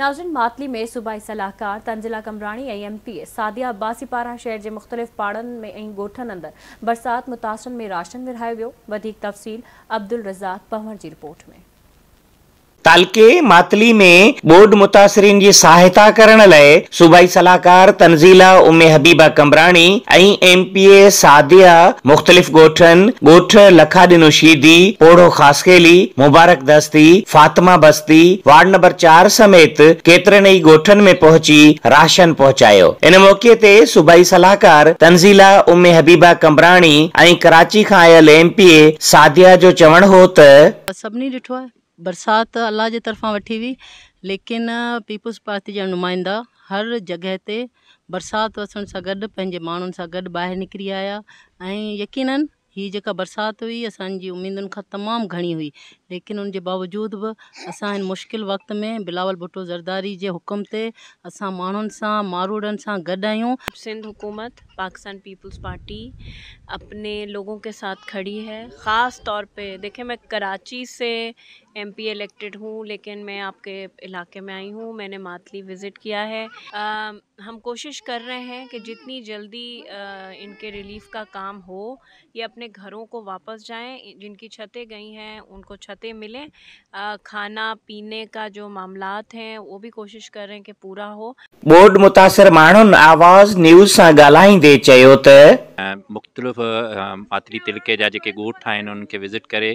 नाजिन मातली में सूबाई सलाहकार तंजिला कमरानी ऐं M P A Sadia Abbasi शहर के मुख़्तलिफ़ पाड़नि में गोठन अंदर बरसात मुतासर में राशन विरिहायो वो तफ़सील अब्दुल रज़ाक पंवर की रिपोर्ट में तालके मातली में बोर्ड मुतासरीन जी सहायता करण लाइ सूबाई सलाहकार Tanzila Umme Habiba Kamrani M P A Sadia मुख़्तलिफ़ ॻोठनि ॻोठ लखा ॾिनो शीदी पोड़ो खासकेली मुबारक दस्ती फातिमा बस्ती वार्ड नंबर चार समेत केतर ही गोठन में पहुची राशन पहुचायो इन मौक़े से सूबाई सलाहकार तंज़ीला उमे हबीबा कमराणी कराची खां आयल एम पी ए सादिया जो चवणु हो त सभिनी बरसात अल्लाह के तरफा वी हुई लेकिन पीपुल्स पार्टी जो नुमाइंदा हर जगह ते बरसात वसण से गड पंहिंजे माण्हुनि सां गॾु ॿाहिरि आया यकीन हि हीअ बरसात हुई असांजी उम्मीद का तमाम घणी हुई लेकिन उनके बावजूद भी अस इन मुश्किल वक़्त में बिलावल भुट्टो ज़रदारी के हुकुम से अस मान सां मारूड़नि सां गॾु सिंध हुकूमत पाकिस्तान पीपल्स पार्टी अपने लोगों के साथ खड़ी है ख़ास तौर पे देखें मैं कराची से एम पी इलेक्टेड हूँ लेकिन मैं आपके इलाके में आई हूँ मैंने मातली विज़िट किया है आ, हम कोशिश कर रहे हैं कि जितनी जल्दी आ, इनके रिलीफ का काम हो ये अपने घरों को वापस जाएं जिनकी छतें गई हैं उनको छतें मिलें खाना पीने का जो मामलात हैं वो भी कोशिश कर रहे हैं कि पूरा हो बोर्ड मुतासर माण्हुनि आवाज़ न्यूज़ से ॻाल्हाईंदे मुख़्तलिफ़ मातली तिलके जहाँ जेके ॻोठ विज़िट करें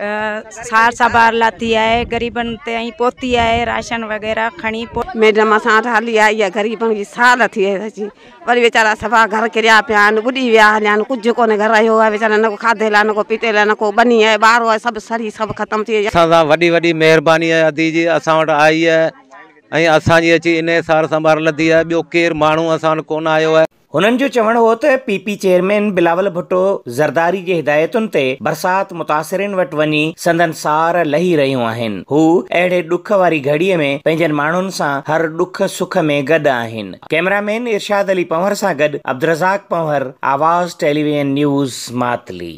सार सबार लाती है गरीबन ते ही पोती है राशन वगैरह खणी मैडम असां वटि हली आई आहे गरीबनि जी साल थी वई वरी वीचारा सभा घर किरिया पिया आहिनि ॿुॾी विया हलिया आहिनि कुझु कोन्हे घर जो आहे वीचारा न को खाधे लाइ न को पीते लाइ न को बनी आहे ॿार आहे सभु सरी सभु ख़तमु थी वई असां सां वॾी वॾी महिरबानी आहे अदी जी असां वटि आई आहे ऐं असांजी अची इन सार संभार लधी आहे ॿियो केरु माण्हू असां वटि कोन आयो आहे हुननि जो चवण हो त P P chairman Bilawal Bhutto Zardari जे हिदायतुनि ते बरसाति मुतासिरनि वटि वञी संदन सार लही रहियूं आहिनि हू अहिड़े डुख वारी घड़ीअ में पंहिंजनि माण्हुनि सां हर डुख सुख में गॾु आहिनि कैमरामैन इराद अली पंवर सां गॾु अब्दुज़ाक पंवर आवाज़ टेलीविज़न न्यूज़ मातली